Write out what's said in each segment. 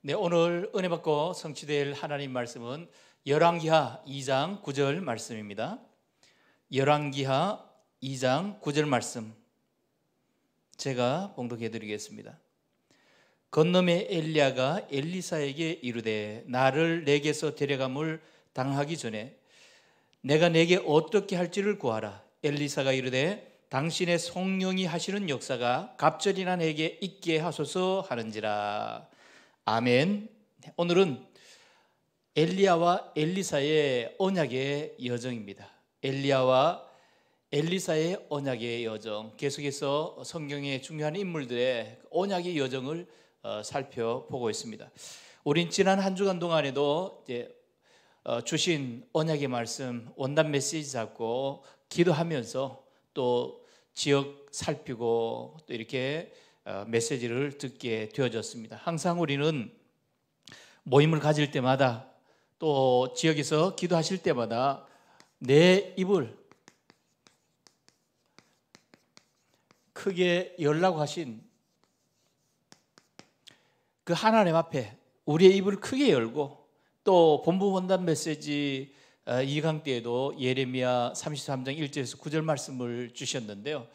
네, 오늘 은혜 받고 성취될 하나님 말씀은 열왕기하 2장 9절 말씀입니다. 열왕기하 2장 9절 말씀. 제가 봉독해 드리겠습니다. 건너의 엘리야가 엘리사에게 이르되 나를 내게서 데려감을 당하기 전에 내가 내게 어떻게 할지를 구하라. 엘리사가 이르되 당신의 성령이 하시는 역사가 갑절이나 내게 있게 하소서 하는지라. 아멘. 오늘은 엘리야와 엘리사의 언약의 여정입니다. 엘리야와 엘리사의 언약의 여정. 계속해서 성경의 중요한 인물들의 언약의 여정을 어, 살펴보고 있습니다. 우린 지난 한 주간 동안에도 어, 주신 언약의 말씀 원단 메시지 잡고 기도하면서 또 지역 살피고 또 이렇게 어, 메시지를 듣게 되어졌습니다. 항상 우리는 모임을 가질 때마다 또 지역에서 기도하실 때마다 내 입을 크게 열라고 하신 그 하나님 앞에 우리의 입을 크게 열고 또 본부 원단 메시지 2강 어, 때에도 예레미야 33장 1절에서 9절 말씀을 주셨는데요.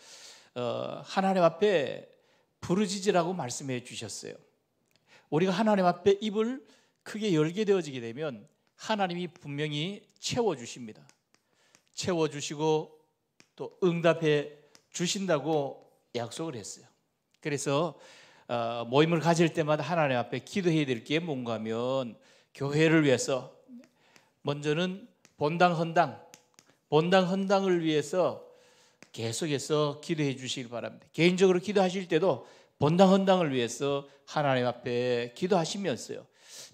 어, 하나님 앞에 부르짖으라고 말씀해 주셨어요. 우리가 하나님 앞에 입을 크게 열게 되어지게 되면 하나님이 분명히 채워 주십니다. 채워 주시고 또 응답해 주신다고 약속을 했어요. 그래서 어, 모임을 가질 때마다 하나님 앞에 기도해야 될 게 뭔가 면 교회를 위해서 먼저는 본당 헌당 본당 헌당을 위해서 계속해서 기도해 주시길 바랍니다. 개인적으로 기도하실 때도 본당 헌당을 위해서 하나님 앞에 기도하시면서요.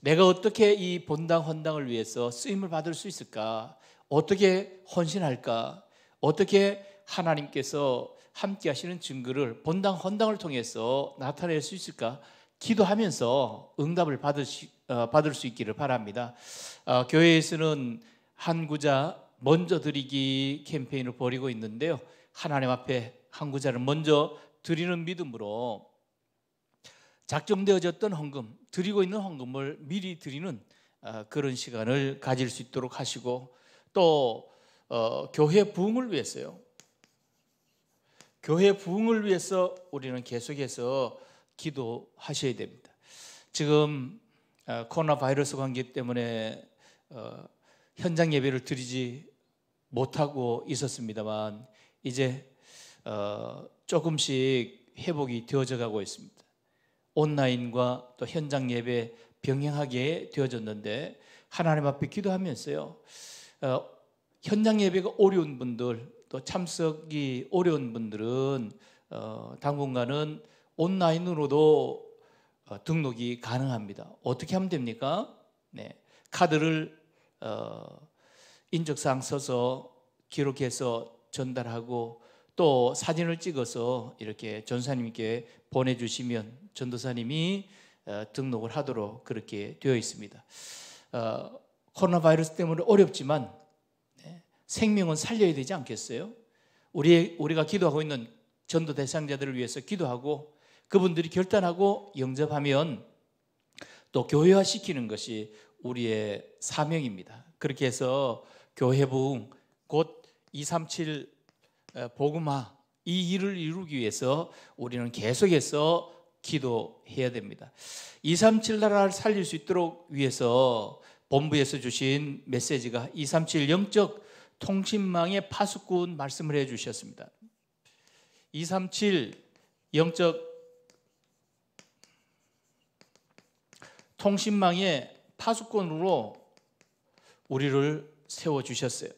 내가 어떻게 이 본당 헌당을 위해서 쓰임을 받을 수 있을까? 어떻게 헌신할까? 어떻게 하나님께서 함께 하시는 증거를 본당 헌당을 통해서 나타낼 수 있을까? 기도하면서 응답을 받으시, 어, 받을 수 있기를 바랍니다. 어, 교회에서는 한구자 먼저 드리기 캠페인을 벌이고 있는데요. 하나님 앞에 한 구자를 먼저 드리는 믿음으로 작정되어졌던 헌금, 드리고 있는 헌금을 미리 드리는 어, 그런 시간을 가질 수 있도록 하시고 또 어, 교회 부흥을 위해서요. 교회 부흥을 위해서 우리는 계속해서 기도하셔야 됩니다. 지금 어, 코로나 바이러스 관계 때문에 어, 현장 예배를 드리지 못하고 있었습니다만 이제 어, 조금씩 회복이 되어져 가고 있습니다. 온라인과 또 현장 예배 병행하게 되어졌는데 하나님 앞에 기도하면서요. 어, 현장 예배가 어려운 분들 또 참석이 어려운 분들은 어, 당분간은 온라인으로도 어, 등록이 가능합니다. 어떻게 하면 됩니까? 네. 카드를 어, 인적사항 써서 기록해서 전달하고 또 사진을 찍어서 이렇게 전사님께 보내주시면 전도사님이 어, 등록을 하도록 그렇게 되어 있습니다. 어, 코로나 바이러스 때문에 어렵지만 네, 생명은 살려야 되지 않겠어요? 우리 우리가 기도하고 있는 전도 대상자들을 위해서 기도하고 그분들이 결단하고 영접하면 또 교회화 시키는 것이 우리의 사명입니다. 그렇게 해서 교회 부흥 곧237 어, 복음화 이 일을 이루기 위해서 우리는 계속해서 기도해야 됩니다. 237 나라를 살릴 수 있도록 위해서 본부에서 주신 메시지가 237 영적 통신망의 파수꾼 말씀을 해 주셨습니다. 237 영적 통신망의 파수꾼으로 우리를 세워 주셨어요.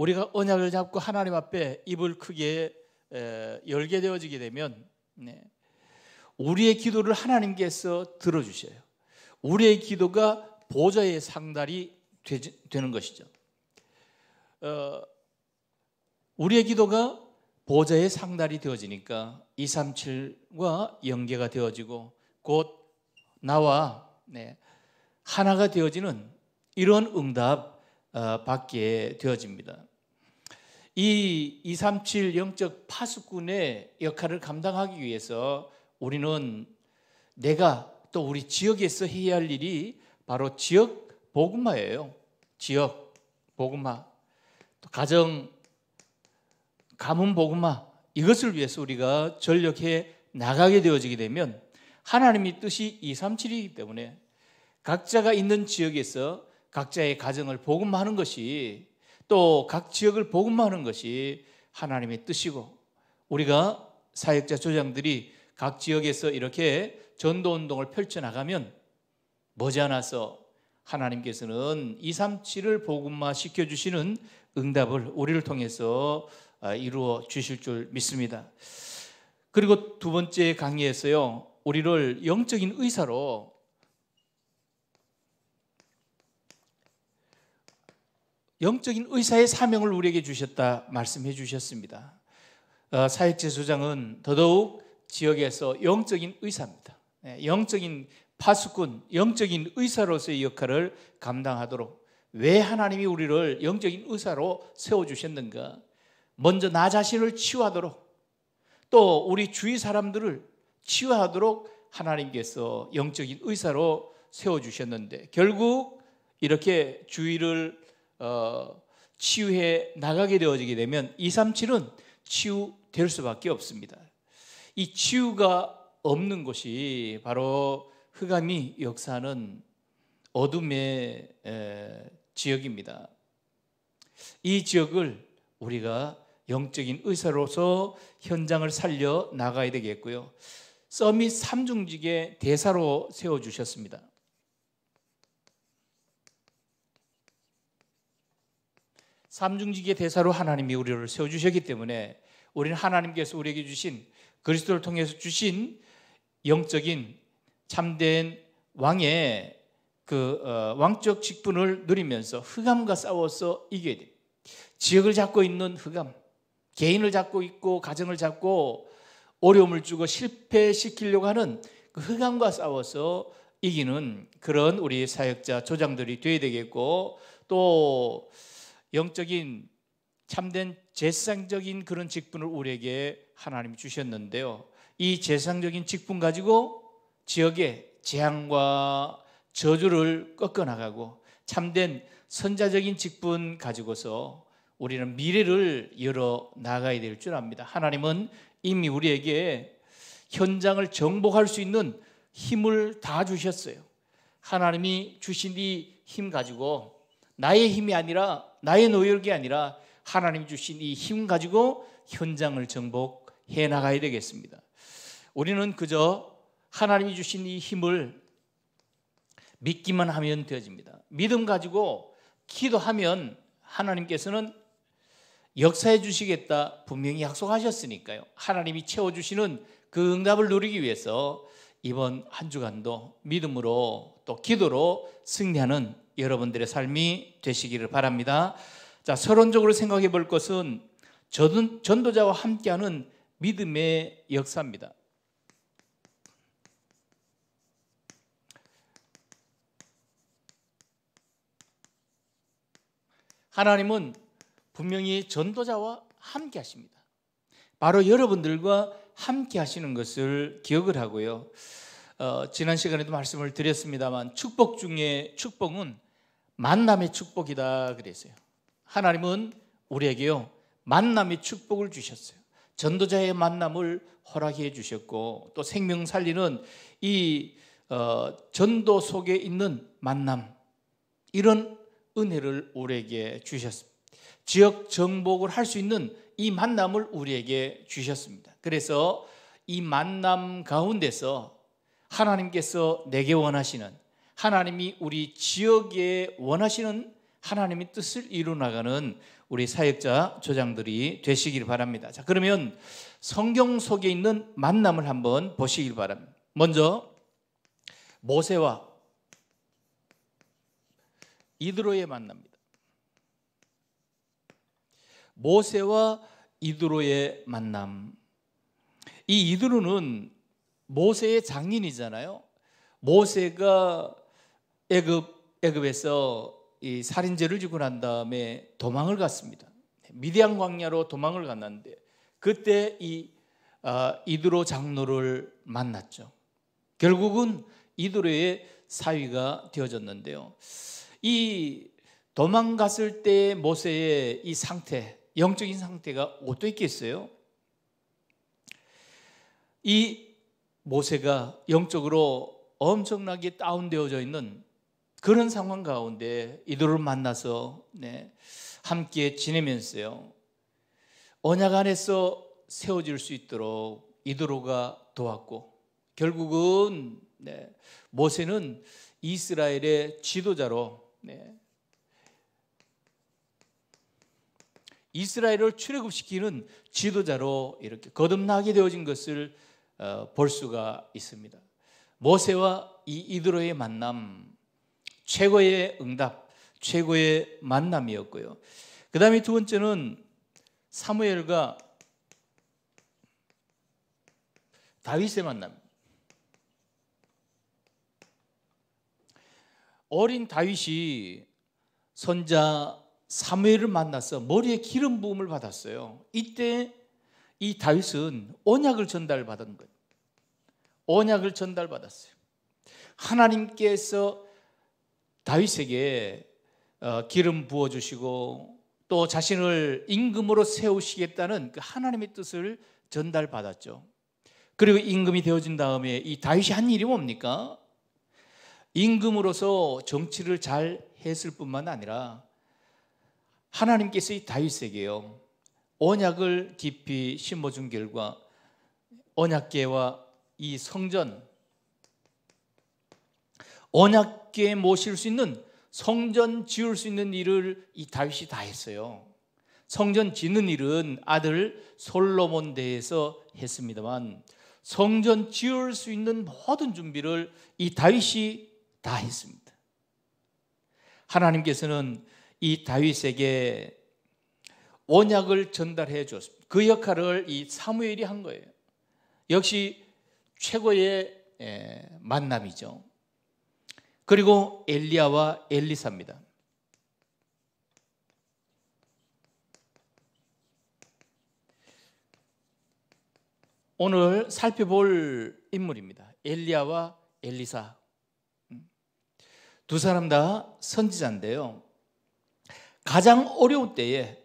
우리가 언약을 잡고 하나님 앞에 입을 크게 열게 되어지게 되면 네, 우리의 기도를 하나님께서 들어주셔요. 우리의 기도가 보좌의 상달이 되는 것이죠. 어, 우리의 기도가 보좌의 상달이 되어지니까 237과 연계가 되어지고 곧 나와 네, 하나가 되어지는 이런 응답 어, 받게 되어집니다. 이237 영적 파수꾼의 역할을 감당하기 위해서 우리는 내가 또 우리 지역에서 해야 할 일이 바로 지역 복음화예요. 지역 복음화, 가정 가문 복음화 이것을 위해서 우리가 전력해 나가게 되어지게 되면 하나님의 뜻이 237이기 때문에 각자가 있는 지역에서 각자의 가정을 복음화하는 것이 또각 지역을 복음하는 것이 하나님의 뜻이고 우리가 사역자 조장들이 각 지역에서 이렇게 전도 운동을 펼쳐 나가면 머지않아서 하나님께서는 2, 3, 7을 복음화 시켜 주시는 응답을 우리를 통해서 아, 이루어 주실 줄 믿습니다. 그리고 두 번째 강의에서요. 우리를 영적인 의사로 영적인 의사의 사명을 우리에게 주셨다 말씀해 주셨습니다. 어, 사역 제소장은 더더욱 지역에서 영적인 의사입니다. 네, 영적인 파수꾼, 영적인 의사로서의 역할을 감당하도록 왜 하나님이 우리를 영적인 의사로 세워주셨는가? 먼저 나 자신을 치유하도록 또 우리 주위 사람들을 치유하도록 하나님께서 영적인 의사로 세워주셨는데 결국 이렇게 주위를 어, 치유해 나가게 되어지게 되면 237은 치유될 수밖에 없습니다. 이 치유가 없는 것이 바로 흑암이 역사는 어둠의 에, 지역입니다. 이 지역을 우리가 영적인 의사로서 현장을 살려 나가야 되겠고요. 서밋 삼중직의 대사로 세워주셨습니다. 삼중지의 대사로 하나님이 우리를 세워주셨기 때문에 우리는 하나님께서 우리에게 주신 그리스도를 통해서 주신 영적인 참된 왕의 그 어, 왕적 직분을 누리면서 흑암과 싸워서 이겨야 됩니다. 지역을 잡고 있는 흑암, 개인을 잡고 있고 가정을 잡고 어려움을 주고 실패시키려고 하는 그 흑암과 싸워서 이기는 그런 우리 사역자 조장들이 되어야 되겠고 또 영적인 참된 재상적인 그런 직분을 우리에게 하나님 이 주셨는데요. 이 재상적인 직분 가지고 지역의 재앙과 저주를 꺾어나가고 참된 선자적인 직분 가지고서 우리는 미래를 열어 나가야 될 줄 압니다. 하나님은 이미 우리에게 현장을 정복할 수 있는 힘을 다 주셨어요. 하나님이 주신 이 힘 가지고 나의 힘이 아니라 나의 노력이 아니라 하나님 주신 이 힘 가지고 현장을 정복해 나가야 되겠습니다. 우리는 그저 하나님이 주신 이 힘을 믿기만 하면 되어집니다. 믿음 가지고 기도하면 하나님께서는 역사해 주시겠다 분명히 약속하셨으니까요. 하나님이 채워주시는 그 응답을 누리기 위해서 이번 한 주간도 믿음으로 또 기도로 승리하는 여러분들의 삶이 되시기를 바랍니다. 자, 서론적으로 생각해 볼 것은 전도자와 함께하는 믿음의 역사입니다. 하나님은 분명히 전도자와 함께 하십니다. 바로 여러분들과 함께 하시는 것을 기억을 하고요. 어, 지난 시간에도 말씀을 드렸습니다만 축복 중에 축복은 만남의 축복이다 그랬어요. 하나님은 우리에게요 만남의 축복을 주셨어요. 전도자의 만남을 허락해 주셨고 또 생명 살리는 이 어, 전도 속에 있는 만남 이런 은혜를 우리에게 주셨습니다. 지역 정복을 할 수 있는 이 만남을 우리에게 주셨습니다. 그래서 이 만남 가운데서 하나님께서 내게 원하시는 하나님이 우리 지역에 원하시는 하나님의 뜻을 이루 나가는 우리 사역자 조장들이 되시길 바랍니다. 자, 그러면 성경 속에 있는 만남을 한번 보시길 바랍니다. 먼저 모세와 이드로의 만남입니다. 모세와 이드로의 만남. 이 이드로는 모세의 장인이잖아요. 모세가 애굽 애굽에서 이 살인죄를 지고 난 다음에 도망을 갔습니다. 미디안 광야로 도망을 갔는데 그때 이 아, 이드로 장로를 만났죠. 결국은 이드로의 사위가 되어졌는데요. 이 도망갔을 때 모세의 이 상태 영적인 상태가 어떠했겠어요? 이 모세가 영적으로 엄청나게 다운되어져 있는 그런 상황 가운데 이들을 만나서 네, 함께 지내면서요. 언약 안에서 세워질 수 있도록 이드로가 도왔고 결국은 네, 모세는 이스라엘의 지도자로 네, 이스라엘을 출애굽시키는 지도자로 이렇게 거듭나게 되어진 것을 어, 볼 수가 있습니다. 모세와 이 이드로의 만남, 최고의 응답, 최고의 만남이었고요. 그 다음에 두 번째는 사무엘과 다윗의 만남. 어린 다윗이 손자 사무엘을 만나서 머리에 기름 부음을 받았어요. 이때 이 다윗은 언약을 전달받은 거예요. 언약을 전달받았어요. 하나님께서 다윗에게 어, 기름 부어 주시고 또 자신을 임금으로 세우시겠다는 그 하나님의 뜻을 전달받았죠. 그리고 임금이 되어진 다음에 이 다윗이 한 일이 뭡니까? 임금으로서 정치를 잘 했을 뿐만 아니라 하나님께서 이 다윗에게요 언약을 깊이 심어준 결과 언약계와 이 성전 언약계 모실 수 있는 성전 지을 수 있는 일을 이 다윗이 다 했어요. 성전 짓는 일은 아들 솔로몬 대에서 했습니다만 성전 지을 수 있는 모든 준비를 이 다윗이 다 했습니다. 하나님께서는 이 다윗에게 원약을 전달해 줬습니다. 그 역할을 이 사무엘이 한 거예요. 역시 최고의 예, 만남이죠. 그리고 엘리야와 엘리사입니다. 오늘 살펴볼 인물입니다. 엘리야와 엘리사. 음. 두 사람 다 선지자인데요. 가장 어려운 때에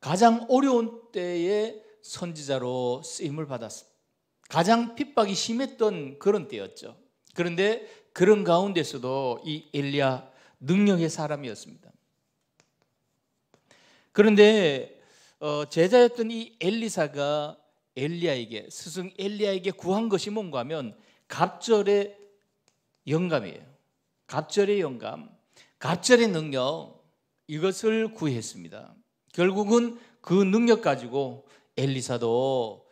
가장 어려운 때에 선지자로 쓰임을 받았습니다. 가장 핍박이 심했던 그런 때였죠. 그런데 그런 가운데서도 이 엘리야 능력의 사람이었습니다. 그런데 어, 제자였던 이 엘리사가 엘리야에게 스승 엘리야에게 구한 것이 뭔가 하면 갑절의 영감이에요. 갑절의 영감, 갑절의 능력, 이것을 구했습니다. 결국은 그 능력 가지고 엘리사도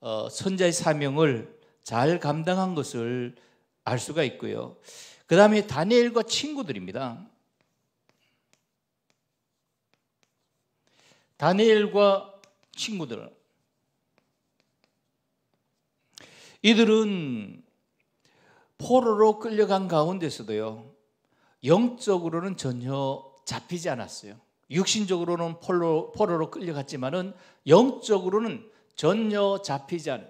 어, 선자의 사명을 잘 감당한 것을 알 수가 있고요. 그 다음에 다니엘과 친구들입니다. 다니엘과 친구들. 이들은 포로로 끌려간 가운데서도요, 영적으로는 전혀 잡히지 않았어요. 육신적으로는 포로, 포로로 끌려갔지만은 영적으로는 전혀 잡히지 않은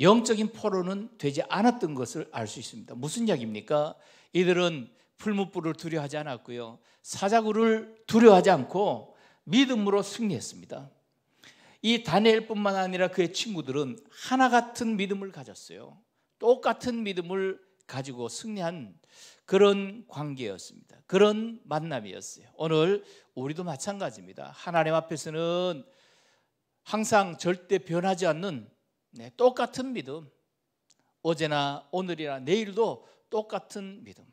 영적인 포로는 되지 않았던 것을 알 수 있습니다. 무슨 이야기입니까? 이들은 풀무불을 두려워하지 않았고요. 사자굴을 두려워하지 않고 믿음으로 승리했습니다. 이 다니엘뿐만 아니라 그의 친구들은 하나 같은 믿음을 가졌어요. 똑같은 믿음을 가지고 승리한 그런 관계였습니다. 그런 만남이었어요. 오늘 우리도 마찬가지입니다. 하나님 앞에서는 항상 절대 변하지 않는 네, 똑같은 믿음, 어제나 오늘이나 내일도 똑같은 믿음.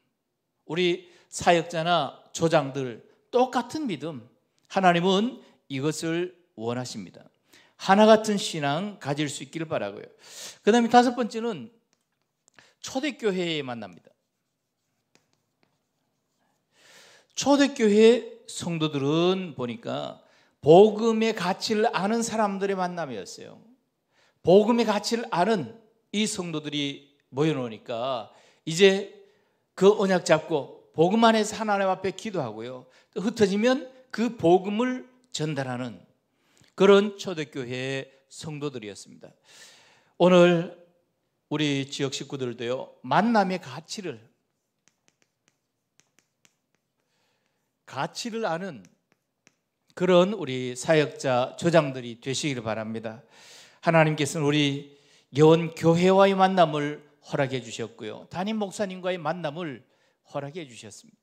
우리 사역자나 조장들 똑같은 믿음. 하나님은 이것을 원하십니다. 하나 같은 신앙 가질 수 있기를 바라고요. 그 다음에 다섯 번째는 초대교회에 만납니다. 초대교회 성도들은 보니까 복음의 가치를 아는 사람들의 만남이었어요. 복음의 가치를 아는 이 성도들이 모여놓으니까 이제 그 언약 잡고 복음 안에서 하나님 앞에 기도하고요. 흩어지면 그 복음을 전달하는 그런 초대교회 성도들이었습니다. 오늘 우리 지역 식구들도요 만남의 가치를 가치를 아는 그런 우리 사역자 조장들이 되시기를 바랍니다. 하나님께서는 우리 예원 교회와의 만남을 허락해 주셨고요. 담임 목사님과의 만남을 허락해 주셨습니다.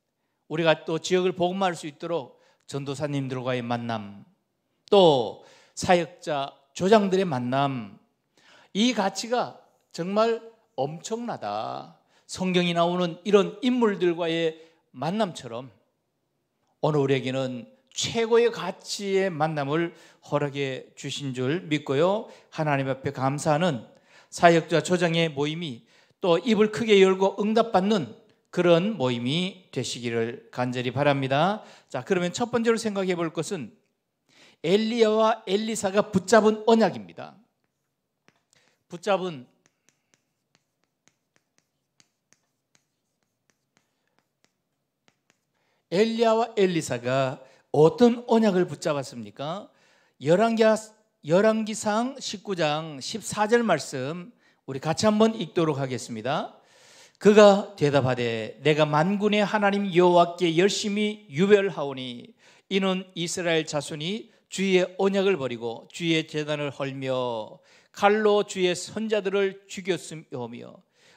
우리가 또 지역을 복음할 수 있도록 전도사님들과의 만남, 또 사역자 조장들의 만남 이 가치가 정말 엄청나다. 성경이 나오는 이런 인물들과의 만남처럼 오늘 우리에게는 최고의 가치의 만남을 허락해 주신 줄 믿고요. 하나님 앞에 감사하는 사역자 조장의 모임이 또 입을 크게 열고 응답받는 그런 모임이 되시기를 간절히 바랍니다. 자, 그러면 첫 번째로 생각해 볼 것은 엘리야와 엘리사가 붙잡은 언약입니다. 붙잡은 엘리야와 엘리사가 어떤 언약을 붙잡았습니까? 열왕기 상 19장 14절 말씀 우리 같이 한번 읽도록 하겠습니다. 그가 대답하되 내가 만군의 하나님 여호와께 열심히 유별하오니 이는 이스라엘 자손이 주의 언약을 버리고 주의 재단을 헐며 칼로 주의 선자들을 죽였으며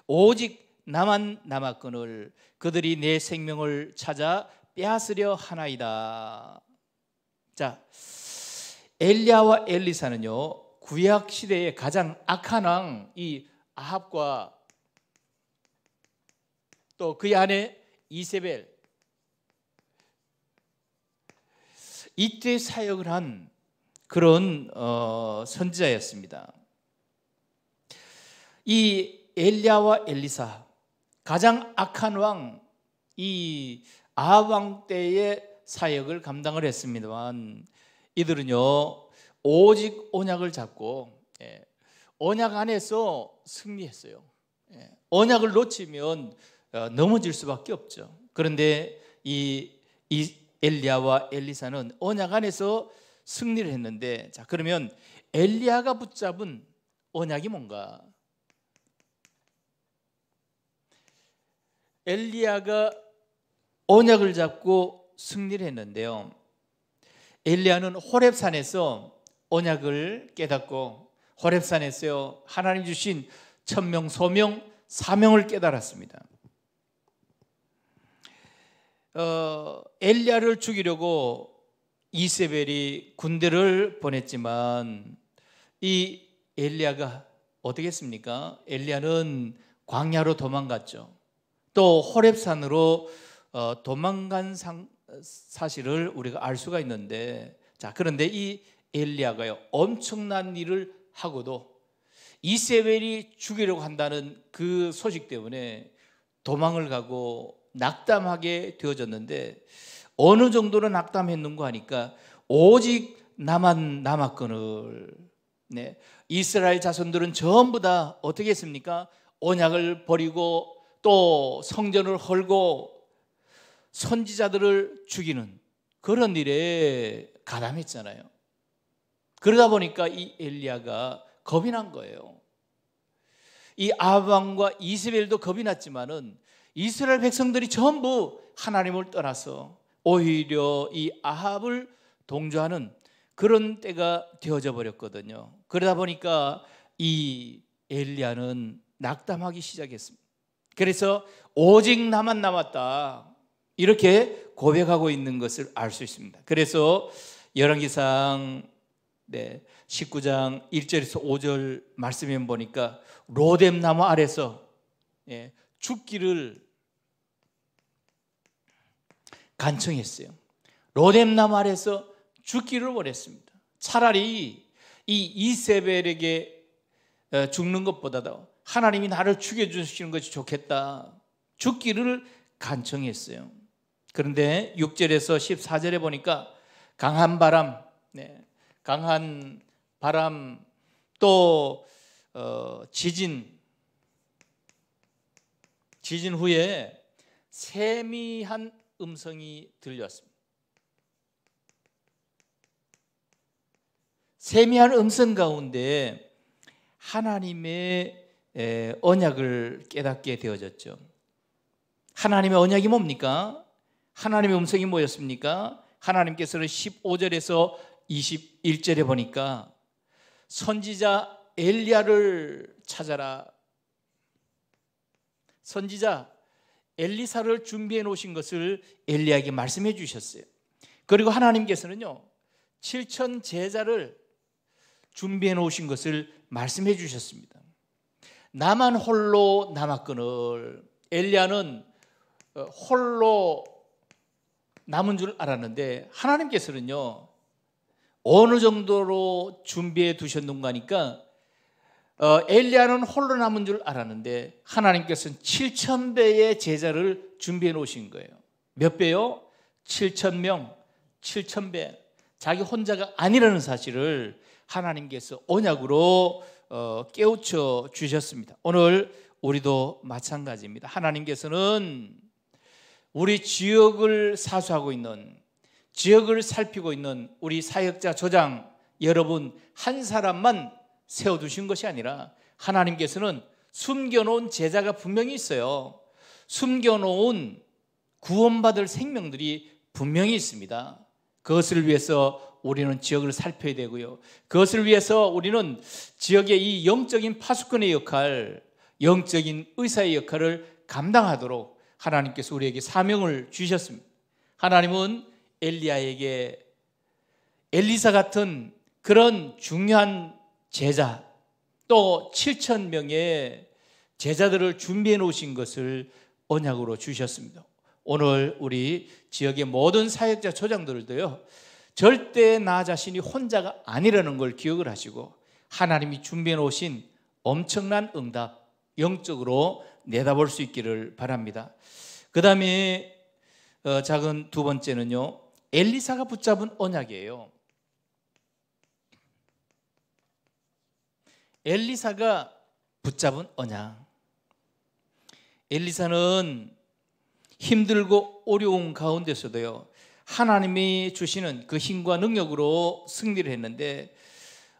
오직 나만 남았거늘 그들이 내 생명을 찾아 빼앗으려 하나이다. 자, 엘리야와 엘리사는요 구약 시대의 가장 악한 왕 이 아합과 또 그의 아내 이세벨 이때 사역을 한 그런 어, 선지자였습니다. 이 엘리야와 엘리사 가장 악한 왕이 아왕 때의 사역을 감당을 했습니다만 이들은요 오직 언약을 잡고 예, 언약 안에서 승리했어요. 예, 언약을 놓치면 어, 넘어질 수밖에 없죠. 그런데 이, 이 엘리야와 엘리사는 언약 안에서 승리를 했는데 자 그러면 엘리야가 붙잡은 언약이 뭔가? 엘리야가 언약을 잡고 승리를 했는데요. 엘리야는 호렙산에서 언약을 깨닫고 호렙산에서 하나님 주신 천명, 소명, 사명을 깨달았습니다. 어, 엘리야를 죽이려고 이세벨이 군대를 보냈지만 이 엘리야가 어떻게 했습니까? 엘리야는 광야로 도망갔죠. 또 호렙산으로 어, 도망간 상, 사실을 우리가 알 수가 있는데 자 그런데 이 엘리야가요 엄청난 일을 하고도 이세벨이 죽이려고 한다는 그 소식 때문에 도망을 가고 낙담하게 되어졌는데 어느 정도로 낙담했는가 하니까 오직 나만 남았거늘 네. 이스라엘 자손들은 전부 다 어떻게 했습니까? 언약을 버리고 또 성전을 헐고 선지자들을 죽이는 그런 일에 가담했잖아요. 그러다 보니까 이 엘리야가 겁이 난 거예요. 이 아방과 이스벨도 겁이 났지만은 이스라엘 백성들이 전부 하나님을 떠나서 오히려 이 아합을 동조하는 그런 때가 되어져 버렸거든요. 그러다 보니까 이 엘리야는 낙담하기 시작했습니다. 그래서 오직 나만 남았다. 이렇게 고백하고 있는 것을 알 수 있습니다. 그래서 열왕기상 네, 19장 1절에서 5절 말씀에 보니까 로뎀 나무 아래서 예, 죽기를 간청했어요. 로뎀 나무 아래서 죽기를 원했습니다. 차라리 이 이세벨에게 어, 죽는 것보다도 하나님이 나를 죽여 주시는 것이 좋겠다. 죽기를 간청했어요. 그런데 6절에서 14절에 보니까 강한 바람, 네, 강한 바람 또 어, 지진, 지진 후에 세미한 음성이 들렸습니다. 세미한 음성 가운데 하나님의 언약을 깨닫게 되어졌죠. 하나님의 언약이 뭡니까? 하나님의 음성이 뭐였습니까? 하나님께서는 15절에서 21절에 보니까 선지자 엘리야를 찾아라. 선지자 엘리사를 준비해 놓으신 것을 엘리야에게 말씀해 주셨어요. 그리고 하나님께서는요. 7천 제자를 준비해 놓으신 것을 말씀해 주셨습니다. 나만 홀로 남았거늘 엘리야는 어, 홀로 남은 줄 알았는데 하나님께서는요 어느 정도로 준비해 두셨는가 하니까 어, 엘리야는 홀로 남은 줄 알았는데 하나님께서는 7천 배의 제자를 준비해 놓으신 거예요. 몇 배요? 7천 명, 7천 배. 자기 혼자가 아니라는 사실을 하나님께서 언약으로 어, 깨우쳐 주셨습니다. 오늘 우리도 마찬가지입니다. 하나님께서는 우리 지역을 사수하고 있는 지역을 살피고 있는 우리 사역자 조장 여러분 한 사람만 세워두신 것이 아니라 하나님께서는 숨겨놓은 제자가 분명히 있어요. 숨겨놓은 구원받을 생명들이 분명히 있습니다. 그것을 위해서 우리는 지역을 살펴야 되고요. 그것을 위해서 우리는 지역의 이 영적인 파수꾼의 역할, 영적인 의사의 역할을 감당하도록 하나님께서 우리에게 사명을 주셨습니다. 하나님은 엘리야에게 엘리사 같은 그런 중요한 제자 또 7천 명의 제자들을 준비해 놓으신 것을 언약으로 주셨습니다. 오늘 우리 지역의 모든 사역자 초장들도요. 절대 나 자신이 혼자가 아니라는 걸 기억을 하시고 하나님이 준비해 놓으신 엄청난 응답 영적으로 내다볼 수 있기를 바랍니다. 그 다음에 어, 작은 두 번째는요. 엘리사가 붙잡은 언약이에요. 엘리사가 붙잡은 언약. 엘리사는 힘들고 어려운 가운데서도요. 하나님이 주시는 그 힘과 능력으로 승리를 했는데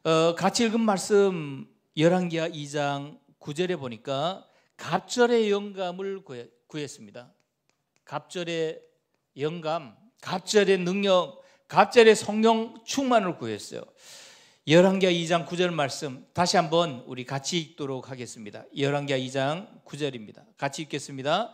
어, 같이 읽은 말씀 1 1기와 2장 9절에 보니까 갑절의 영감을 구했습니다. 갑절의 영감, 갑절의 능력, 갑절의 성령 충만을 구했어요. 열왕기하 2장 9절 말씀 다시 한번 우리 같이 읽도록 하겠습니다. 열왕기하 2장 9절입니다. 같이 읽겠습니다.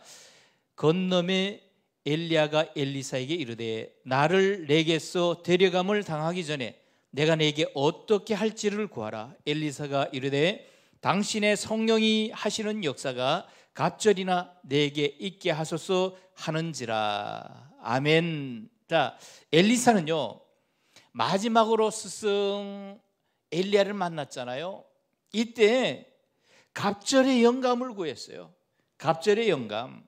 건너에 엘리야가 엘리사에게 이르되 나를 내게서 데려감을 당하기 전에 내가 내게 어떻게 할지를 구하라. 엘리사가 이르되 당신의 성령이 하시는 역사가 갑절이나 내게 있게 하소서 하는지라. 아멘. 자, 엘리사는요. 마지막으로 스승 엘리야를 만났잖아요. 이때 갑절의 영감을 구했어요. 갑절의 영감.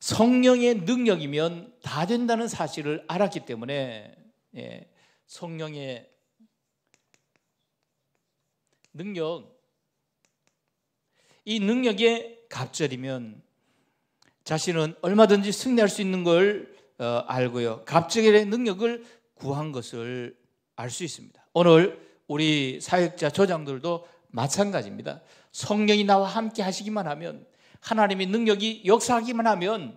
성령의 능력이면 다 된다는 사실을 알았기 때문에 예, 성령의 능력. 이 능력의 갑절이면 자신은 얼마든지 승리할 수 있는 걸 어, 알고요. 갑절의 능력을 구한 것을 알 수 있습니다. 오늘 우리 사역자 조장들도 마찬가지입니다. 성령이 나와 함께 하시기만 하면 하나님의 능력이 역사하기만 하면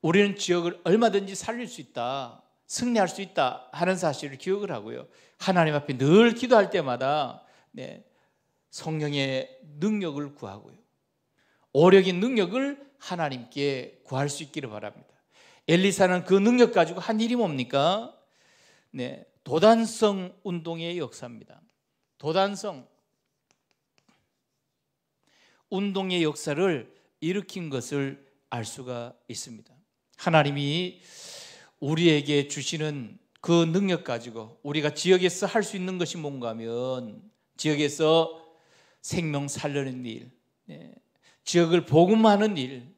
우리는 지역을 얼마든지 살릴 수 있다. 승리할 수 있다 하는 사실을 기억을 하고요. 하나님 앞에 늘 기도할 때마다 네, 성령의 능력을 구하고요. 오력인 능력을 하나님께 구할 수 있기를 바랍니다. 엘리사는 그 능력 가지고 한 일이 뭡니까? 네, 도단성 운동의 역사입니다. 도단성 운동의 역사를 일으킨 것을 알 수가 있습니다. 하나님이 우리에게 주시는 그 능력 가지고 우리가 지역에서 할 수 있는 것이 뭔가 하면 지역에서 생명 살려는 일, 예, 지역을 복음하는 일,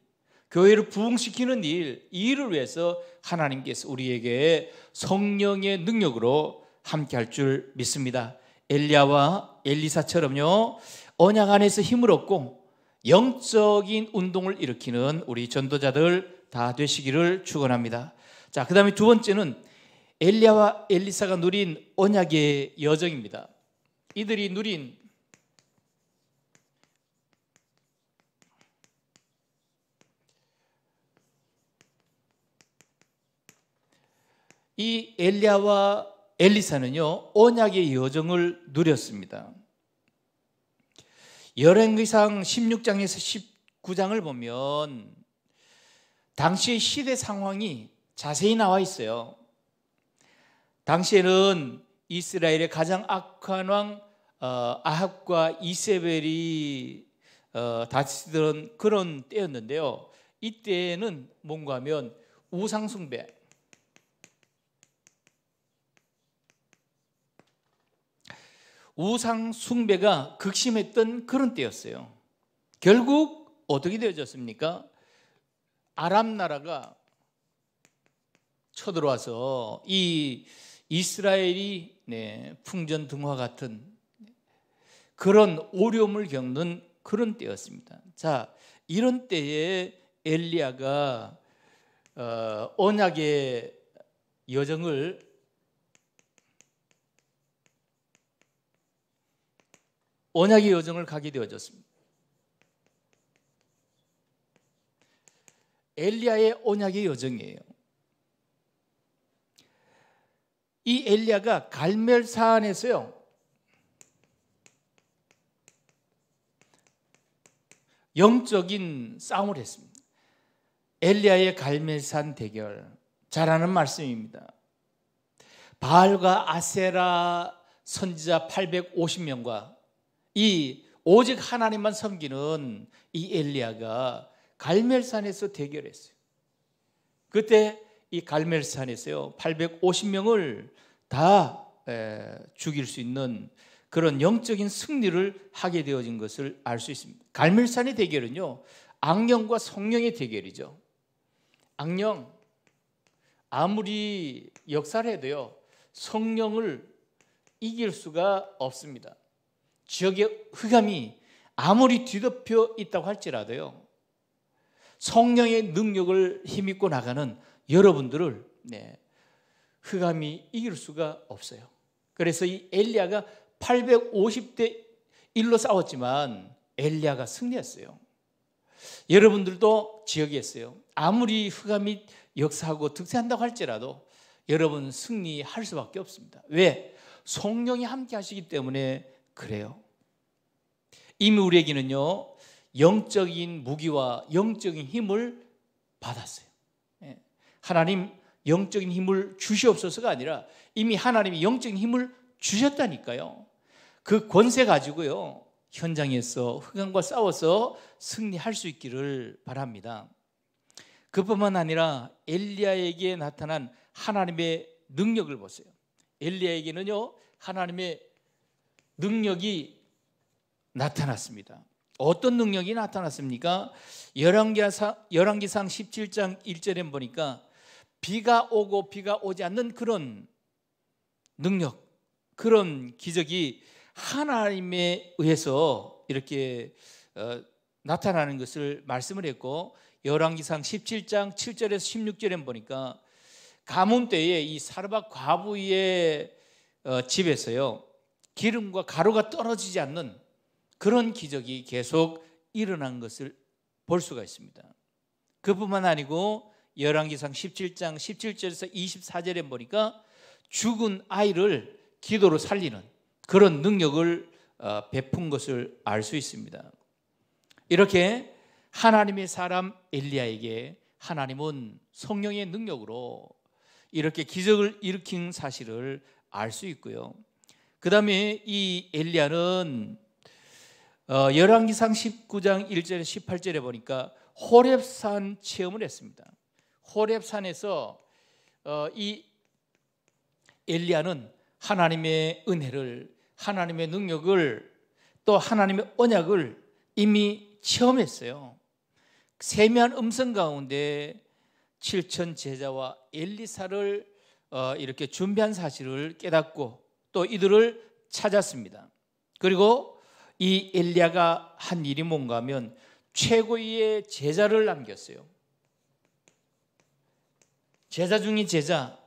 교회를 부흥시키는 일, 이 일을 위해서 하나님께서 우리에게 성령의 능력으로 함께 할줄 믿습니다. 엘리야와 엘리사처럼요. 언약 안에서 힘을 얻고 영적인 운동을 일으키는 우리 전도자들 다 되시기를 축원합니다. 자, 그다음에 두 번째는 엘리야와 엘리사가 누린 언약의 여정입니다. 이들이 누린 이 엘리야와 엘리사는요 언약의 여정을 누렸습니다. 열왕기상 16장에서 19장을 보면 당시의 시대 상황이 자세히 나와 있어요. 당시에는 이스라엘의 가장 악한 왕 어, 아합과 이세벨이 어, 다치던 그런 때였는데요. 이때는 뭔가 하면 우상 숭배 우상 숭배가 극심했던 그런 때였어요. 결국 어떻게 되어졌습니까? 아람 나라가 쳐들어와서 이 이스라엘이 네, 풍전 등화 같은 그런 오려움을 겪는 그런 때였습니다. 자, 이런 때에 엘리야가 어, 언약의 여정을 언약의 여정을 가게 되어졌습니다. 엘리야의 언약의 여정이에요. 이 엘리야가 갈멜 산에서요 영적인 싸움을 했습니다. 엘리야의 갈멜산 대결. 잘하는 말씀입니다. 바알과 아세라 선지자 850명과 이 오직 하나님만 섬기는 이 엘리야가 갈멜산에서 대결했어요. 그때 이 갈멜산에서요. 850명을 다 죽일 수 있는 그런 영적인 승리를 하게 되어진 것을 알 수 있습니다. 갈멜산의 대결은요, 악령과 성령의 대결이죠. 악령 아무리 역사 해도요, 성령을 이길 수가 없습니다. 지역의 흑암이 아무리 뒤덮여 있다고 할지라도요, 성령의 능력을 힘입고 나가는 여러분들을 네, 흑암이 이길 수가 없어요. 그래서 이 엘리야가 850대 1로 싸웠지만 엘리야가 승리했어요. 여러분들도 지역이었어요. 아무리 흑암이 역사하고 득세한다고 할지라도 여러분 승리할 수밖에 없습니다. 왜? 성령이 함께 하시기 때문에 그래요. 이미 우리에게는요. 영적인 무기와 영적인 힘을 받았어요. 예. 하나님 영적인 힘을 주시옵소서가 아니라 이미 하나님이 영적인 힘을 주셨다니까요. 그 권세 가지고요. 현장에서 흑암과 싸워서 승리할 수 있기를 바랍니다. 그뿐만 아니라 엘리야에게 나타난 하나님의 능력을 보세요. 엘리야에게는요. 하나님의 능력이 나타났습니다. 어떤 능력이 나타났습니까? 열왕기상 17장 1절에 보니까 비가 오고 비가 오지 않는 그런 능력, 그런 기적이 하나님에 의해서 이렇게 어, 나타나는 것을 말씀을 했고 열왕기상 17장 7절에서 16절에 보니까 가뭄 때에 이 사르밧 과부의 어, 집에서요 기름과 가루가 떨어지지 않는 그런 기적이 계속 일어난 것을 볼 수가 있습니다. 그뿐만 아니고 열왕기상 17장 17절에서 24절에 보니까 죽은 아이를 기도로 살리는 그런 능력을 어, 베푼 것을 알 수 있습니다. 이렇게 하나님의 사람 엘리야에게 하나님은 성령의 능력으로 이렇게 기적을 일으킨 사실을 알 수 있고요. 그 다음에 이 엘리야는 어, 열왕기상 19장 1절에 18절에 보니까 호렙산 체험을 했습니다. 호렙산에서 어, 이 엘리야는 하나님의 은혜를 하나님의 능력을 또 하나님의 언약을 이미 체험했어요. 세미한 음성 가운데 7천 제자와 엘리사를 어, 이렇게 준비한 사실을 깨닫고 또 이들을 찾았습니다. 그리고 이 엘리야가 한 일이 뭔가 하면 최고의 제자를 남겼어요. 제자 중에 제자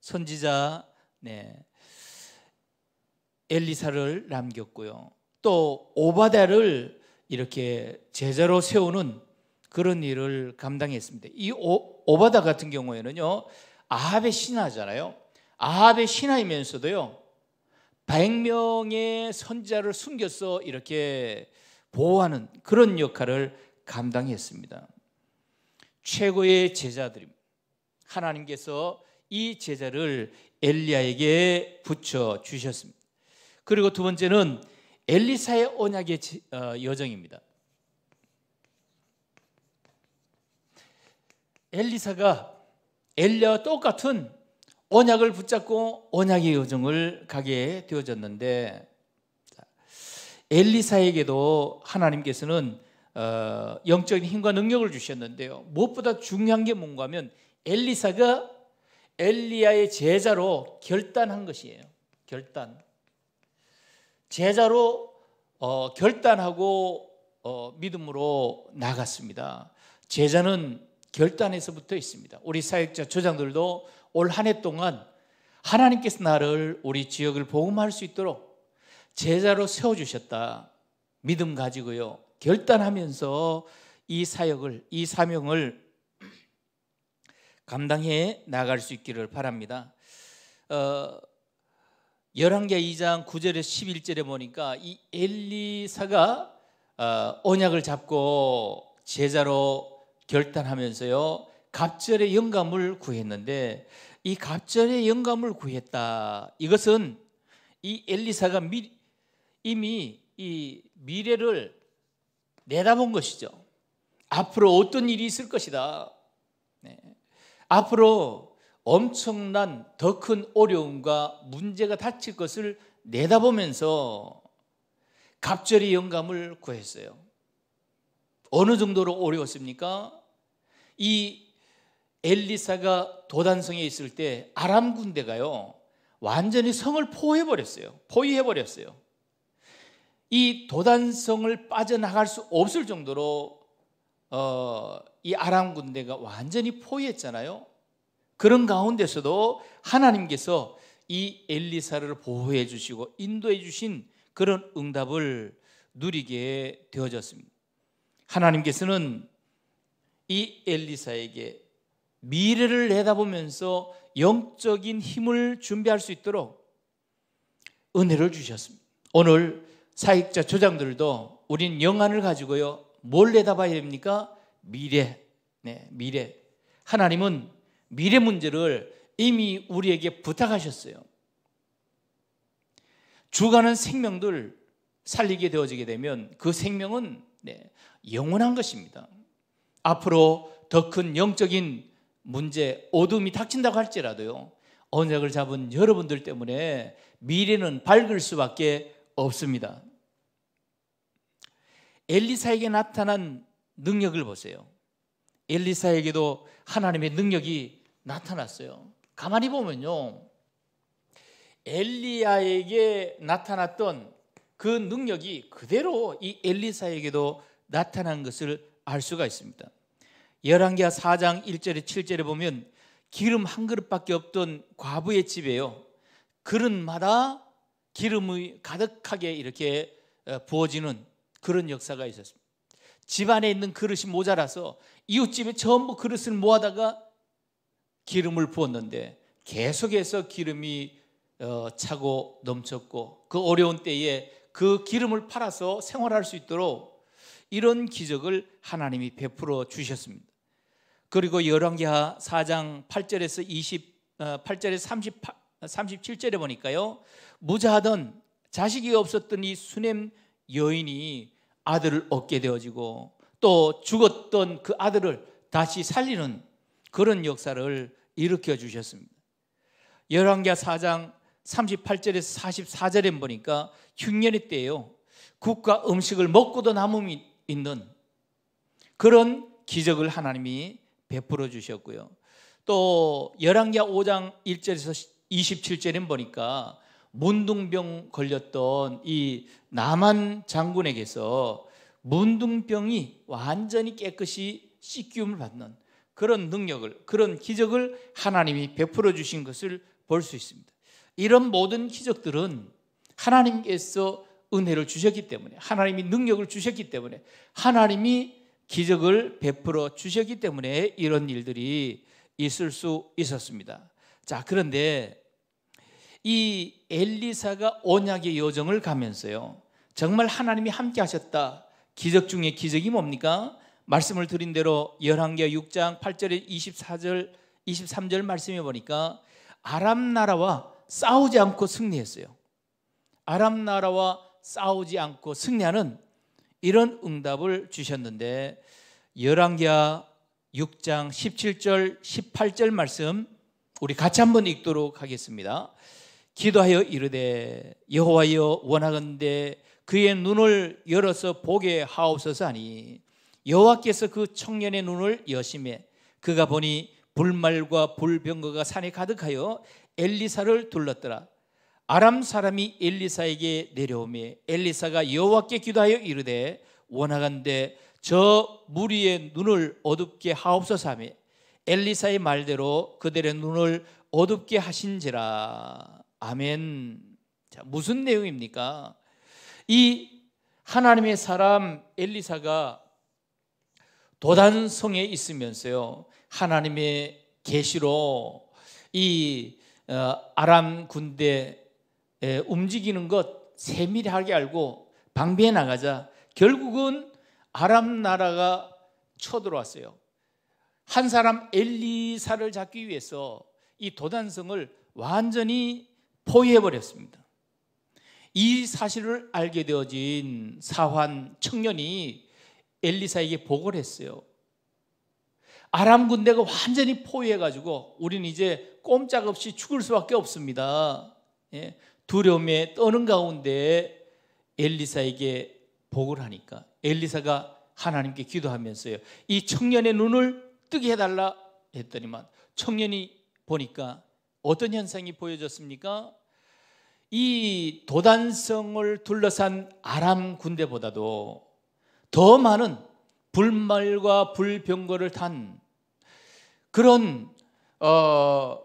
선지자 네. 엘리사를 남겼고요. 또 오바다를 이렇게 제자로 세우는 그런 일을 감당했습니다. 이 오, 바다 같은 경우에는요. 아합의 신하잖아요. 아합의 신하이면서도요. 100명의 선자를 숨겨서 이렇게 보호하는 그런 역할을 감당했습니다. 최고의 제자들입니다. 하나님께서 이 제자를 엘리야에게 붙여 주셨습니다. 그리고 두 번째는 엘리사의 언약의 어, 여정입니다. 엘리사가 엘리와 똑같은 언약을 붙잡고 언약의 여정을 가게 되어졌는데 엘리사에게도 하나님께서는 어, 영적인 힘과 능력을 주셨는데요. 무엇보다 중요한 게 뭔가 하면 엘리사가 엘리야의 제자로 결단한 것이에요. 결단. 제자로 어, 결단하고 어, 믿음으로 나갔습니다. 제자는 결단에서부터 있습니다. 우리 사역자 조장들도 올 한 해 동안 하나님께서 나를 우리 지역을 복음할 수 있도록 제자로 세워주셨다. 믿음 가지고요. 결단하면서 이 사역을, 이 사명을 감당해 나갈 수 있기를 바랍니다. 어, 11개 2장 9절에 11절에 보니까 이 엘리사가 어, 언약을 잡고 제자로 결단하면서요. 갑절의 영감을 구했는데 이 갑절의 영감을 구했다. 이것은 이 엘리사가 미, 이미 이 미래를 내다본 것이죠. 앞으로 어떤 일이 있을 것이다. 네. 앞으로 엄청난 더 큰 어려움과 문제가 닥칠 것을 내다보면서 갑절이 영감을 구했어요. 어느 정도로 어려웠습니까? 이 엘리사가 도단성에 있을 때 아람 군대가요. 완전히 성을 포위해 버렸어요. 포위해 버렸어요. 이 도단성을 빠져나갈 수 없을 정도로 어, 이 아람 군대가 완전히 포위했잖아요. 그런 가운데서도 하나님께서 이 엘리사를 보호해 주시고 인도해 주신 그런 응답을 누리게 되어졌습니다. 하나님께서는 이 엘리사에게 미래를 내다보면서 영적인 힘을 준비할 수 있도록 은혜를 주셨습니다. 오늘 사익자 조장들도 우린 영안을 가지고요. 뭘 내다봐야 됩니까? 미래. 네, 미래. 하나님은 미래 문제를 이미 우리에게 부탁하셨어요. 주가는 생명들 살리게 되어지게 되면 그 생명은 네, 영원한 것입니다. 앞으로 더 큰 영적인 문제, 어둠이 닥친다고 할지라도요. 언약을 잡은 여러분들 때문에 미래는 밝을 수밖에 없습니다. 엘리사에게 나타난 능력을 보세요. 엘리사에게도 하나님의 능력이 나타났어요. 가만히 보면요. 엘리야에게 나타났던 그 능력이 그대로 이 엘리사에게도 나타난 것을 알 수가 있습니다. 열왕기하 4장 1절에 7절에 보면 기름 한 그릇밖에 없던 과부의 집에요. 그릇마다 기름이 가득하게 이렇게 어, 부어지는 그런 역사가 있었습니다. 집안에 있는 그릇이 모자라서 이웃집에 전부 그릇을 모아다가 기름을 부었는데 계속해서 기름이 어, 차고 넘쳤고 그 어려운 때에 그 기름을 팔아서 생활할 수 있도록 이런 기적을 하나님이 베풀어 주셨습니다. 그리고 열왕기하 4장 8절에서 20 8절에서 어, 38 37절에 보니까요. 무자하던 자식이 없었던 이 수넴 여인이 아들을 얻게 되어지고 또 죽었던 그 아들을 다시 살리는 그런 역사를 일으켜 주셨습니다. 열왕기하 4장 38절에서 44절에 보니까 흉년의 때요 국가 음식을 먹고도 남음이 있는 그런 기적을 하나님이 베풀어 주셨고요. 또 열왕기하 5장 1절에서 27절에 보니까 문둥병 걸렸던 이 남한 장군에게서 문둥병이 완전히 깨끗이 씻기움을 받는 그런 능력을 그런 기적을 하나님이 베풀어 주신 것을 볼 수 있습니다. 이런 모든 기적들은 하나님께서 은혜를 주셨기 때문에 하나님이 능력을 주셨기 때문에 하나님이 기적을 베풀어 주셨기 때문에 이런 일들이 있을 수 있었습니다. 자, 그런데 이 엘리사가 언약의 여정을 가면서요. 정말 하나님이 함께 하셨다. 기적 중에 기적이 뭡니까? 말씀을 드린 대로 11개 6장 8절에 24절 23절 말씀해 보니까 아람 나라와 싸우지 않고 승리했어요. 아람 나라와 싸우지 않고 승리하는 이런 응답을 주셨는데 11개 6장 17절 18절 말씀 우리 같이 한번 읽도록 하겠습니다. 기도하여 이르되 여호와여 원하건대 그의 눈을 열어서 보게 하옵소서 하니 여호와께서 그 청년의 눈을 여심해 그가 보니 불말과 불병거가 산에 가득하여 엘리사를 둘렀더라 아람 사람이 엘리사에게 내려오매 엘리사가 여호와께 기도하여 이르되 원하건대 저 무리의 눈을 어둡게 하옵소서 하며 엘리사의 말대로 그들의 눈을 어둡게 하신지라 아멘. 자, 무슨 내용입니까? 이 하나님의 사람 엘리사가 도단성에 있으면서요. 하나님의 계시로 이 어, 아람 군대 움직이는 것 세밀하게 알고 방비해 나가자 결국은 아람 나라가 쳐들어왔어요. 한 사람 엘리사를 잡기 위해서 이 도단성을 완전히 포위해버렸습니다. 이 사실을 알게 되어진 사환 청년이 엘리사에게 보고를 했어요. 아람 군대가 완전히 포위해가지고 우린 이제 꼼짝없이 죽을 수밖에 없습니다. 예, 두려움에 떠는 가운데 엘리사에게 복을 하니까 엘리사가 하나님께 기도하면서요. 이 청년의 눈을 뜨게 해달라 했더니만 청년이 보니까 어떤 현상이 보여졌습니까? 이 도단성을 둘러싼 아람 군대보다도 더 많은 불말과 불병거를 탄 그런 어,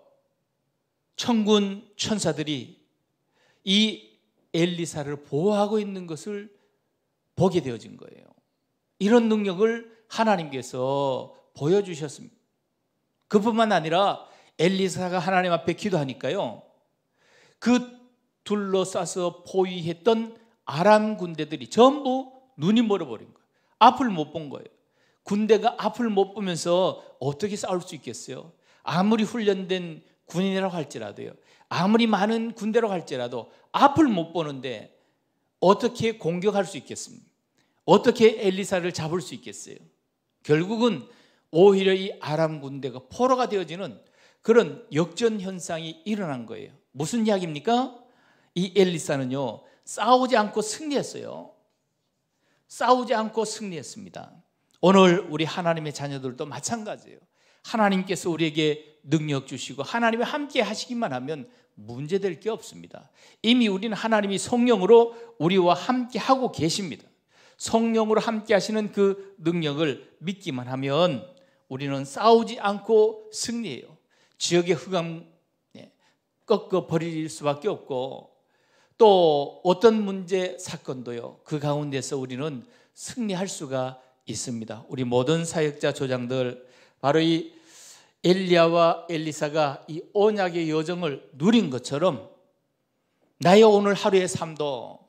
천군 천사들이 이 엘리사를 보호하고 있는 것을 보게 되어진 거예요. 이런 능력을 하나님께서 보여주셨습니다. 그뿐만 아니라 엘리사가 하나님 앞에 기도하니까요. 그 둘러싸서 포위했던 아람 군대들이 전부 눈이 멀어버린 거예요. 앞을 못 본 거예요. 군대가 앞을 못 보면서 어떻게 싸울 수 있겠어요? 아무리 훈련된 군인이라고 할지라도요. 아무리 많은 군대로고 할지라도 앞을 못 보는데 어떻게 공격할 수 있겠습니까? 어떻게 엘리사를 잡을 수 있겠어요? 결국은 오히려 이 아람 군대가 포로가 되어지는 그런 역전 현상이 일어난 거예요. 무슨 이야기입니까? 이 엘리사는요, 싸우지 않고 승리했어요. 싸우지 않고 승리했습니다. 오늘 우리 하나님의 자녀들도 마찬가지예요. 하나님께서 우리에게 능력 주시고 하나님이 함께 하시기만 하면 문제될 게 없습니다. 이미 우리는 하나님이 성령으로 우리와 함께 하고 계십니다. 성령으로 함께 하시는 그 능력을 믿기만 하면 우리는 싸우지 않고 승리해요. 지역의 흑암 예, 꺾어 버릴 수밖에 없고 또 어떤 문제 사건도요. 그 가운데서 우리는 승리할 수가 있습니다. 우리 모든 사역자 조장들 바로 이 엘리야와 엘리사가 이 언약의 여정을 누린 것처럼 나의 오늘 하루의 삶도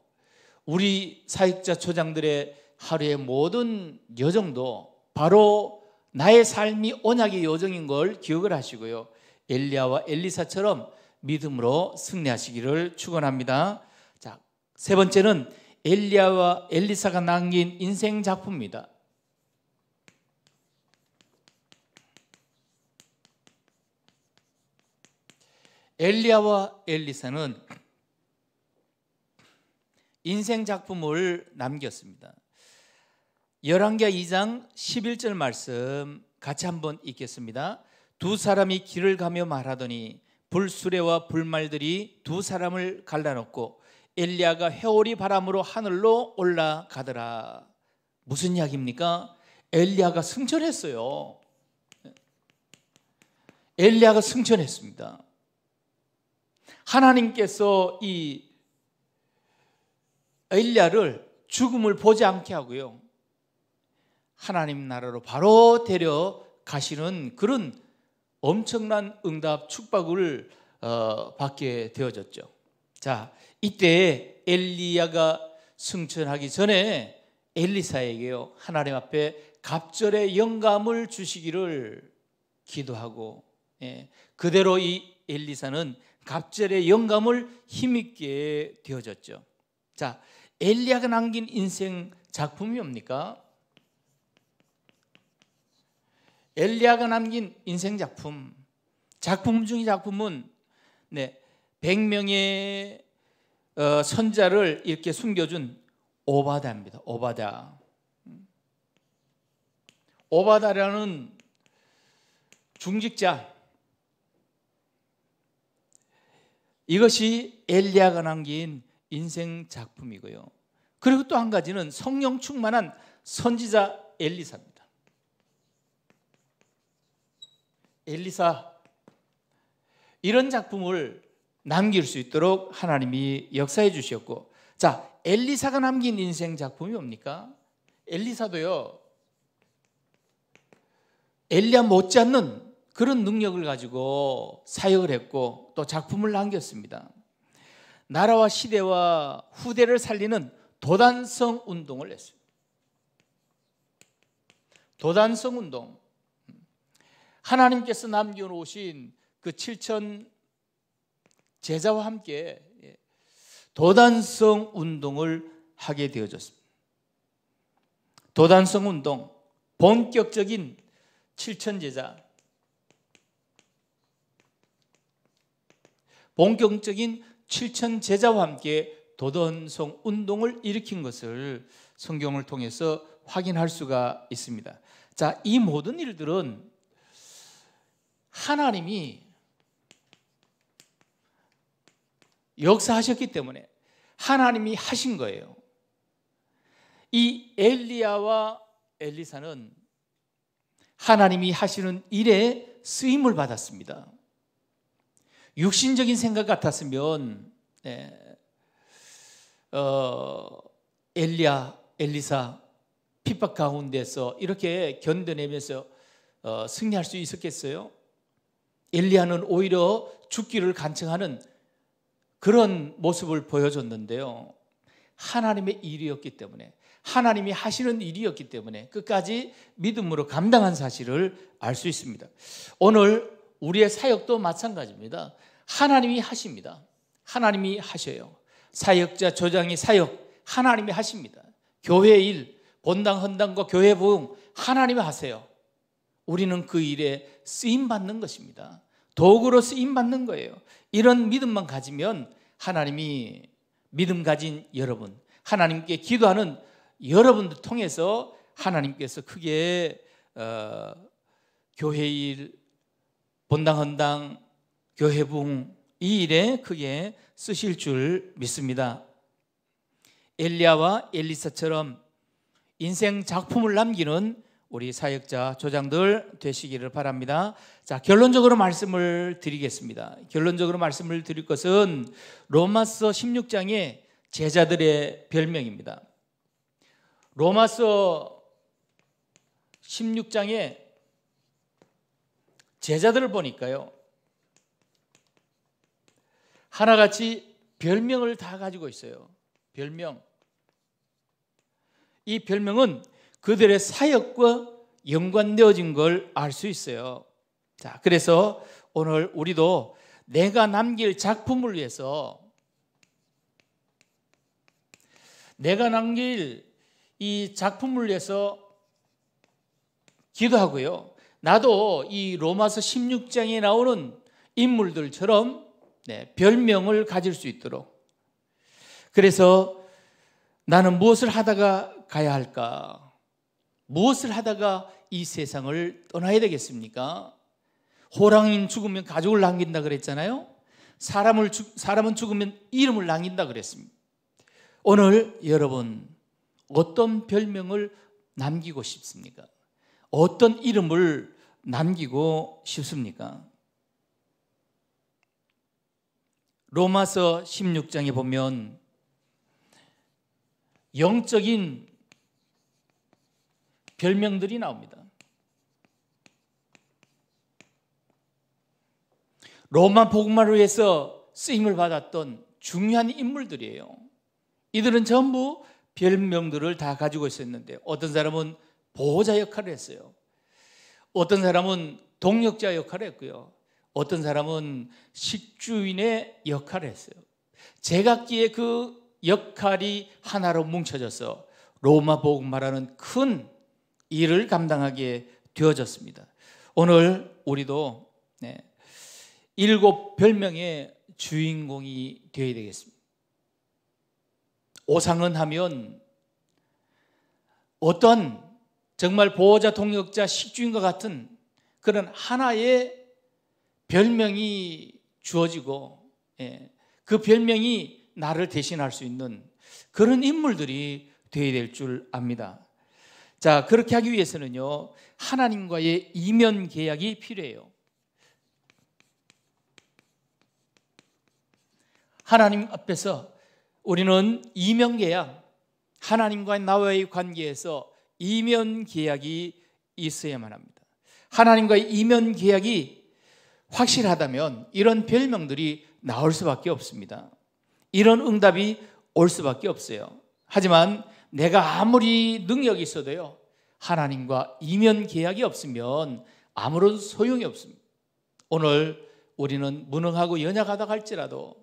우리 사역자 조장들의 하루의 모든 여정도 바로 나의 삶이 언약의 여정인 걸 기억을 하시고요. 엘리야와 엘리사처럼 믿음으로 승리하시기를 축원합니다. 자, 세 번째는 엘리야와 엘리사가 남긴 인생 작품입니다. 엘리야와 엘리사는 인생 작품을 남겼습니다. 열왕기하 2장 11절 말씀 같이 한번 읽겠습니다. 두 사람이 길을 가며 말하더니 불수레와 불말들이 두 사람을 갈라놓고 엘리야가 회오리 바람으로 하늘로 올라가더라. 무슨 이야기입니까? 엘리야가 승천했어요. 엘리야가 승천했습니다. 하나님께서 이 엘리야를 죽음을 보지 않게 하고요. 하나님 나라로 바로 데려가시는 그런 엄청난 응답 축복을 어, 받게 되어졌죠. 자, 이때 엘리야가 승천하기 전에 엘리사에게요 하나님 앞에 갑절의 영감을 주시기를 기도하고 예, 그대로 이 엘리사는 갑절의 영감을 힘있게 되어졌죠. 자, 엘리야가 남긴 인생 작품이 뭡니까? 엘리야가 남긴 인생 작품 작품 중의 작품은 네, 100명의 어, 선자를 이렇게 숨겨준 오바다입니다. 오바다. 오바다라는 중직자 이것이 엘리야가 남긴 인생 작품이고요. 그리고 또 한 가지는 성령 충만한 선지자 엘리사입니다. 엘리사 이런 작품을 남길 수 있도록 하나님이 역사해 주셨고 자 엘리사가 남긴 인생 작품이 뭡니까? 엘리사도요 엘리아 못지않는 그런 능력을 가지고 사역을 했고 또 작품을 남겼습니다. 나라와 시대와 후대를 살리는 도단성 운동을 했어요. 도단성 운동. 하나님께서 남겨놓으신 그 7천 제자와 함께 예, 도단성 운동을 하게 되어졌습니다. 도단성 운동, 본격적인 7천 제자, 본격적인 7천 제자와 함께 도단성 운동을 일으킨 것을 성경을 통해서 확인할 수가 있습니다. 자, 이 모든 일들은 하나님이 역사하셨기 때문에 하나님이 하신 거예요. 이 엘리야와 엘리사는 하나님이 하시는 일에 쓰임을 받았습니다. 육신적인 생각 같았으면 네, 어, 엘리야, 엘리사 핍박 가운데서 이렇게 견뎌내면서 어, 승리할 수 있었겠어요? 엘리야는 오히려 죽기를 간청하는 그런 모습을 보여줬는데요. 하나님의 일이었기 때문에 하나님이 하시는 일이었기 때문에 끝까지 믿음으로 감당한 사실을 알 수 있습니다. 오늘 우리의 사역도 마찬가지입니다. 하나님이 하십니다. 하나님이 하셔요. 사역자 조장이 사역 하나님이 하십니다. 교회 일, 본당 헌당과 교회 부흥 하나님이 하세요. 우리는 그 일에 쓰임 받는 것입니다. 도구로 쓰임 받는 거예요. 이런 믿음만 가지면 하나님이 믿음 가진 여러분, 하나님께 기도하는 여러분들 통해서 하나님께서 크게 어, 교회일, 본당헌당, 교회붕 이 일에 크게 쓰실 줄 믿습니다. 엘리야와 엘리사처럼 인생 작품을 남기는 우리 사역자 조장들 되시기를 바랍니다. 자, 결론적으로 말씀을 드리겠습니다. 결론적으로 말씀을 드릴 것은 로마서 16장의 제자들의 별명입니다. 로마서 16장의 제자들을 보니까요. 하나같이 별명을 다 가지고 있어요. 별명. 이 별명은 그들의 사역과 연관되어진 걸 알 수 있어요. 자, 그래서 오늘 우리도 내가 남길 작품을 위해서 내가 남길 이 작품을 위해서 기도하고요. 나도 이 로마서 16장에 나오는 인물들처럼 네, 별명을 가질 수 있도록. 그래서 나는 무엇을 하다가 가야 할까? 무엇을 하다가 이 세상을 떠나야 되겠습니까? 호랑이는 죽으면 가족을 남긴다 그랬잖아요. 사람을 사람은 죽으면 이름을 남긴다 그랬습니다. 오늘 여러분 어떤 별명을 남기고 싶습니까? 어떤 이름을 남기고 싶습니까? 로마서 16장에 보면 영적인 별명들이 나옵니다. 로마 복음화를 위해서 쓰임을 받았던 중요한 인물들이에요. 이들은 전부 별명들을 다 가지고 있었는데 어떤 사람은 보호자 역할을 했어요. 어떤 사람은 동력자 역할을 했고요. 어떤 사람은 식주인의 역할을 했어요. 제각기의 그 역할이 하나로 뭉쳐져서 로마 복음화라는 큰 일을 감당하게 되어졌습니다. 오늘 우리도 네, 일곱 별명의 주인공이 되어야 되겠습니다. 오상은 하면 어떤 정말 보호자, 동력자, 식주인과 같은 그런 하나의 별명이 주어지고 예, 그 별명이 나를 대신할 수 있는 그런 인물들이 되어야 될 줄 압니다. 자, 그렇게 하기 위해서는요. 하나님과의 이면 계약이 필요해요. 하나님 앞에서 우리는 이면 계약, 하나님과 나와의 관계에서 이면 계약이 있어야만 합니다. 하나님과의 이면 계약이 확실하다면 이런 별명들이 나올 수밖에 없습니다. 이런 응답이 올 수밖에 없어요. 하지만 내가 아무리 능력이 있어도요. 하나님과 이면 계약이 없으면 아무런 소용이 없습니다. 오늘 우리는 무능하고 연약하다 할지라도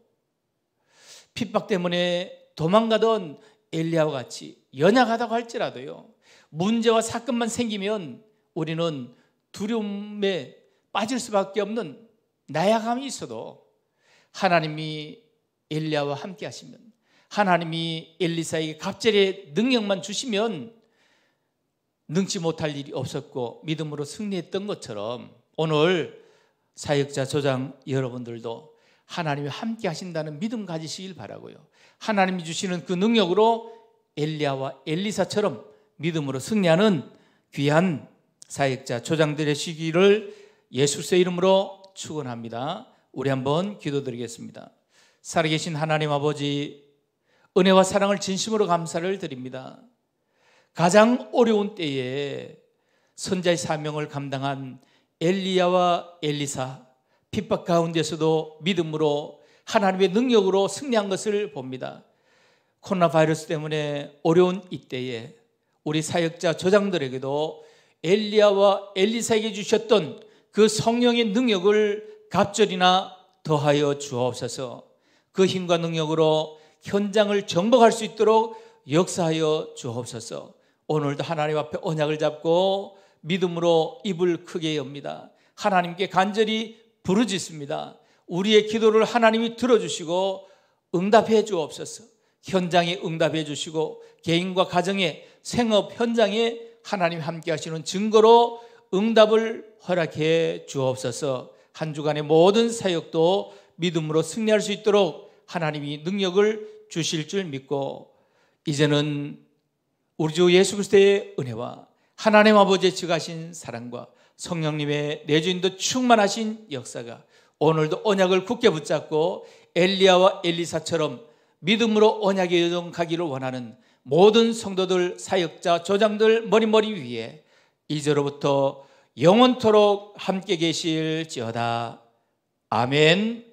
핍박 때문에 도망가던 엘리야와 같이 연약하다 할지라도요. 문제와 사건만 생기면 우리는 두려움에 빠질 수밖에 없는 나약함이 있어도 하나님이 엘리야와 함께 하시면 하나님이 엘리사에게 갑절의 능력만 주시면 능치 못할 일이 없었고 믿음으로 승리했던 것처럼 오늘 사역자 조장 여러분들도 하나님이 함께 하신다는 믿음 가지시길 바라고요. 하나님이 주시는 그 능력으로 엘리야와 엘리사처럼 믿음으로 승리하는 귀한 사역자 조장들의 시기를 예수의 이름으로 축원합니다. 우리 한번 기도드리겠습니다. 살아계신 하나님 아버지 은혜와 사랑을 진심으로 감사를 드립니다. 가장 어려운 때에 선자의 사명을 감당한 엘리야와 엘리사 핍박 가운데서도 믿음으로 하나님의 능력으로 승리한 것을 봅니다. 코로나 바이러스 때문에 어려운 이때에 우리 사역자 조장들에게도 엘리야와 엘리사에게 주셨던 그 성령의 능력을 갑절이나 더하여 주옵소서. 그 힘과 능력으로 현장을 정복할 수 있도록 역사하여 주옵소서. 오늘도 하나님 앞에 언약을 잡고 믿음으로 입을 크게 엽니다. 하나님께 간절히 부르짖습니다. 우리의 기도를 하나님이 들어주시고 응답해 주옵소서. 현장에 응답해 주시고 개인과 가정의 생업 현장에 하나님 함께 하시는 증거로 응답을 허락해 주옵소서. 한 주간의 모든 사역도 믿음으로 승리할 수 있도록 하나님이 능력을 주실 줄 믿고 이제는 우리 주 예수 그리스도의 은혜와 하나님 아버지의 지가신 사랑과 성령님의 내주인도 충만하신 역사가 오늘도 언약을 굳게 붙잡고 엘리야와 엘리사처럼 믿음으로 언약의 여정가기를 원하는 모든 성도들, 사역자, 조장들 머리머리 위에 이제로부터 영원토록 함께 계실지어다. 아멘.